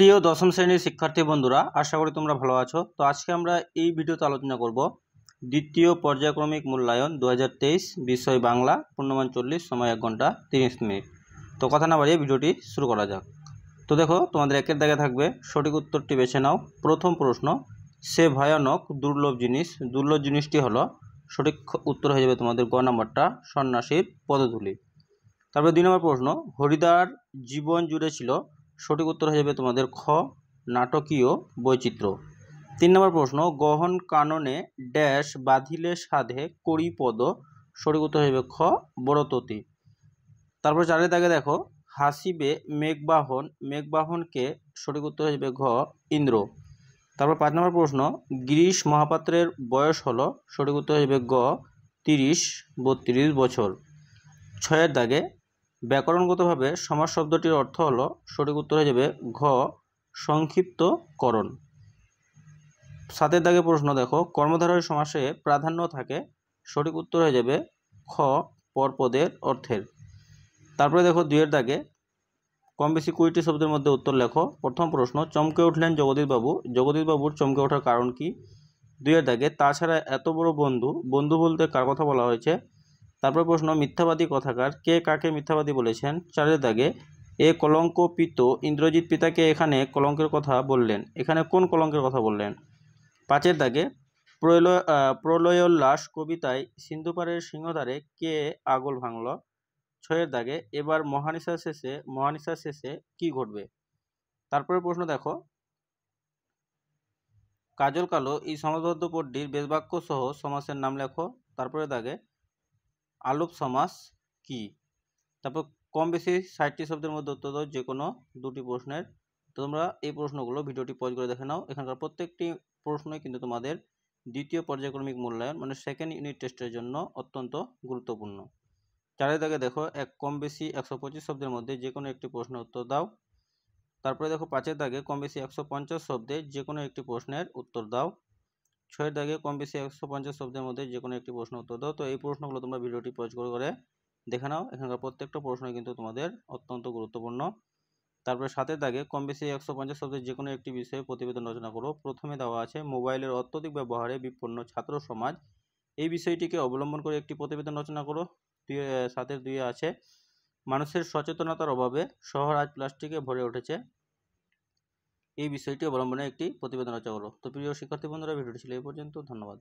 প্রিয় দশম শ্রেণীর শিক্ষার্থী বন্ধুরা আশা করি তোমরা ভালো আছো তো আজকে আমরা এই ভিডিওতে আলোচনা করব দ্বিতীয় পর্যায়ক্রমিক মূল্যায়ন দু বিষয় বাংলা পূর্ণমান চল্লিশ সময় এক ঘন্টা তিরিশ মিনিট তো কথা না বাড়িয়ে ভিডিওটি শুরু করা যাক তো দেখো তোমাদের একের দাগে থাকবে সঠিক উত্তরটি বেছে নাও প্রথম প্রশ্ন সে ভয়ানক দুর্লভ জিনিস দুর্লভ জিনিসটি হলো সঠিক উত্তর হয়ে যাবে তোমাদের গ নম্বরটা সন্ন্যাসীর পদধূলি তারপরে দুই নম্বর প্রশ্ন হরিদার জীবন জুড়ে ছিল সঠিক উত্তর হয়ে যাবে তোমাদের খ নাটকীয় বৈচিত্র্য তিন নম্বর প্রশ্ন গহন কাননে ড্যাশ বাঁধিলে সাধে করি পদ সঠিক উত্তর হয়ে খ খ বড়ততি তারপর চারের দাগে দেখো হাসিবে মেঘবাহন মেঘবাহনকে সঠিক উত্তর হয়ে ঘ ইন্দ্র তারপর পাঁচ নম্বর প্রশ্ন গিরিশ মহাপাত্রের বয়স হলো সঠিক উত্তর হয়ে গ তিরিশ বত্রিশ বছর ছয়ের দাগে ব্যাকরণগতভাবে সমাজ শব্দটির অর্থ হল সঠিক উত্তর হয়ে যাবে ঘ সংক্ষিপ্তকরণ সাতের দাগে প্রশ্ন দেখো কর্মধারয় সমাসে প্রাধান্য থাকে সঠিক উত্তর হয়ে যাবে খ পরপদের অর্থের তারপরে দেখো দুইয়ের দাগে কম বেশি কুড়িটি শব্দের মধ্যে উত্তর লেখো প্রথম প্রশ্ন চমকে উঠলেন জগদীপ বাবুর চমকে ওঠার কারণ কি দুইয়ের দাগে তাছাড়া এত বড় বন্ধু বন্ধু বলতে কার কথা বলা হয়েছে তারপর প্রশ্ন মিথ্যাবাদী কথাকার কে কাকে মিথ্যাবাদী বলেছেন চারের দাগে এ কলঙ্ক পিত ইন্দ্রজিৎ পিতাকে এখানে কলঙ্কের কথা বললেন এখানে কোন কলঙ্কের কথা বললেন পাঁচের দাগে প্রলয় প্রলয়োল্লাস কবিতায় সিন্ধুপাড়ের সিংহদ্বারে কে আগল ভাঙল ছয়ের দাগে এবার মহানিশা শেষে মহানিশা শেষে কি ঘটবে তারপরে প্রশ্ন দেখো কাজল কালো এই সমাজবদ্ধ পড্ডির বেশবাক্য সহ সমাসের নাম লেখো তারপরে দাগে আলোপ সমাস কি তারপর কম বেশি ষাটটি শব্দের মধ্যে উত্তর দাও যে কোনো দুটি প্রশ্নের তোমরা এই প্রশ্নগুলো ভিডিওটি পজ করে দেখে নাও এখানকার প্রত্যেকটি প্রশ্নই কিন্তু তোমাদের দ্বিতীয় পর্যায়ক্রমিক মূল্যায়ন মানে সেকেন্ড ইউনিট টেস্টের জন্য অত্যন্ত গুরুত্বপূর্ণ চারিদিকে দেখো এক কম বেশি একশো পঁচিশ শব্দের মধ্যে যে কোনো একটি প্রশ্নের উত্তর দাও তারপরে দেখো পাঁচের দাগে কম বেশি একশো পঞ্চাশ শব্দে যে কোনো একটি প্রশ্নের উত্তর দাও ছয়ের দাগে কম বেশি একশো পঞ্চাশ শব্দের মধ্যে যে কোনো একটি প্রশ্ন উত্তর দাও তো এই প্রশ্নগুলো তোমরা ভিডিওটি পজ করে করে দেখে নাও এখানকার প্রত্যেকটা প্রশ্ন কিন্তু তোমাদের অত্যন্ত গুরুত্বপূর্ণ তারপরে সাতের দাগে কম বেশি একশো পঞ্চাশ শব্দের যে কোনো একটি বিষয়ে প্রতিবেদন রচনা করো প্রথমে দেওয়া আছে মোবাইলের অত্যধিক ব্যবহারে বিপন্ন ছাত্র সমাজ এই বিষয়টিকে অবলম্বন করে একটি প্রতিবেদন রচনা করো দুই সাতের দুইয়ে আছে মানুষের সচেতনতার অভাবে শহর আজ প্লাস্টিকে ভরে উঠেছে এই বিষয়টি অবলম্বনে একটি প্রতিবেদন রচনা করো তো প্রিয় শিক্ষার্থী বন্ধুরা ভিডিওটি ছিল এই পর্যন্ত ধন্যবাদ